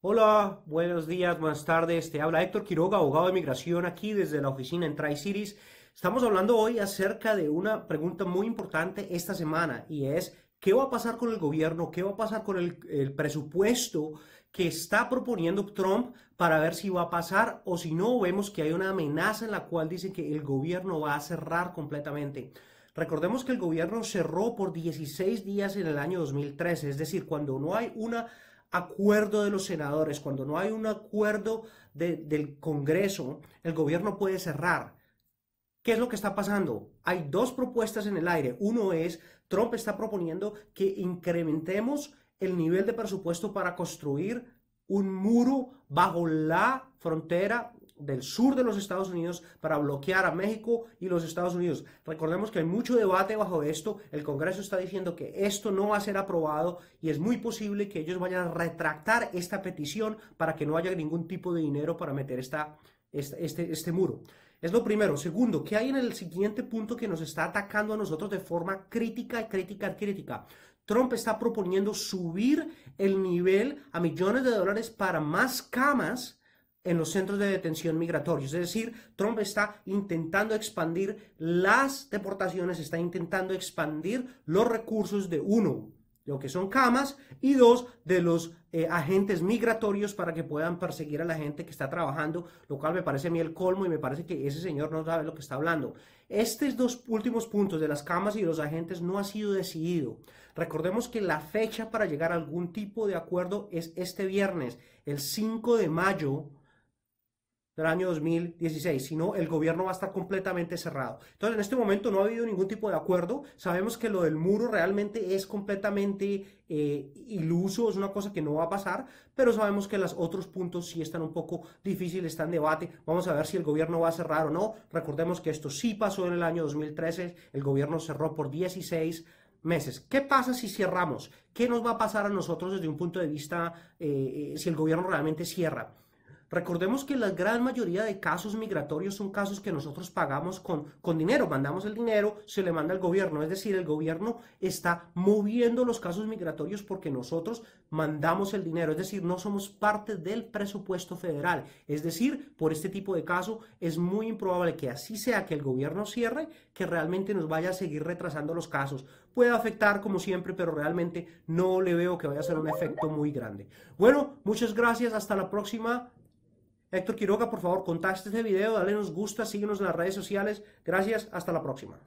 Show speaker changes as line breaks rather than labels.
Hola, buenos días, buenas tardes. Te habla Héctor Quiroga, abogado de migración aquí desde la oficina en Tri-Cities. Estamos hablando hoy acerca de una pregunta muy importante esta semana y es ¿qué va a pasar con el gobierno? ¿Qué va a pasar con el, presupuesto que está proponiendo Trump para ver si va a pasar o si no? Vemos que hay una amenaza en la cual dicen que el gobierno va a cerrar completamente. Recordemos que el gobierno cerró por 16 días en el año 2013, es decir, cuando no hay una acuerdo de los senadores, cuando no hay un acuerdo del Congreso, el gobierno puede cerrar. ¿Qué es lo que está pasando? Hay dos propuestas en el aire. Uno es, Trump está proponiendo que incrementemos el nivel de presupuesto para construir un muro bajo la frontera del sur de los Estados Unidos para bloquear a México y los Estados Unidos. Recordemos que hay mucho debate bajo esto, el Congreso está diciendo que esto no va a ser aprobado y es muy posible que ellos vayan a retractar esta petición para que no haya ningún tipo de dinero para meter esta, este, este, este muro. Es lo primero. Segundo, ¿qué hay en el siguiente punto que nos está atacando a nosotros de forma crítica, crítica, crítica? Trump está proponiendo subir el nivel a millones de dólares para más camas en los centros de detención migratorios. Es decir, Trump está intentando expandir las deportaciones, está intentando expandir los recursos de uno, lo que son camas, y dos, de los eh, agentes migratorios para que puedan perseguir a la gente que está trabajando, lo cual me parece a mí el colmo y me parece que ese señor no sabe lo que está hablando. Estos dos últimos puntos de las camas y los agentes no ha sido decidido. Recordemos que la fecha para llegar a algún tipo de acuerdo es este viernes, el 5 de mayo del año 2016, sino el gobierno va a estar completamente cerrado. Entonces, en este momento no ha habido ningún tipo de acuerdo. Sabemos que lo del muro realmente es completamente eh, iluso, es una cosa que no va a pasar, pero sabemos que los otros puntos sí están un poco difíciles, están en debate. Vamos a ver si el gobierno va a cerrar o no. Recordemos que esto sí pasó en el año 2013, el gobierno cerró por 16 meses. ¿Qué pasa si cerramos? ¿Qué nos va a pasar a nosotros desde un punto de vista eh, eh, si el gobierno realmente cierra? Recordemos que la gran mayoría de casos migratorios son casos que nosotros pagamos con, con dinero, mandamos el dinero, se le manda al gobierno, es decir, el gobierno está moviendo los casos migratorios porque nosotros mandamos el dinero, es decir, no somos parte del presupuesto federal, es decir, por este tipo de caso es muy improbable que así sea que el gobierno cierre, que realmente nos vaya a seguir retrasando los casos. Puede afectar como siempre, pero realmente no le veo que vaya a ser un efecto muy grande. Bueno, muchas gracias, hasta la próxima. Héctor Quiroga, por favor, comparte este video, dale nos gusta, síguenos en las redes sociales. Gracias, hasta la próxima.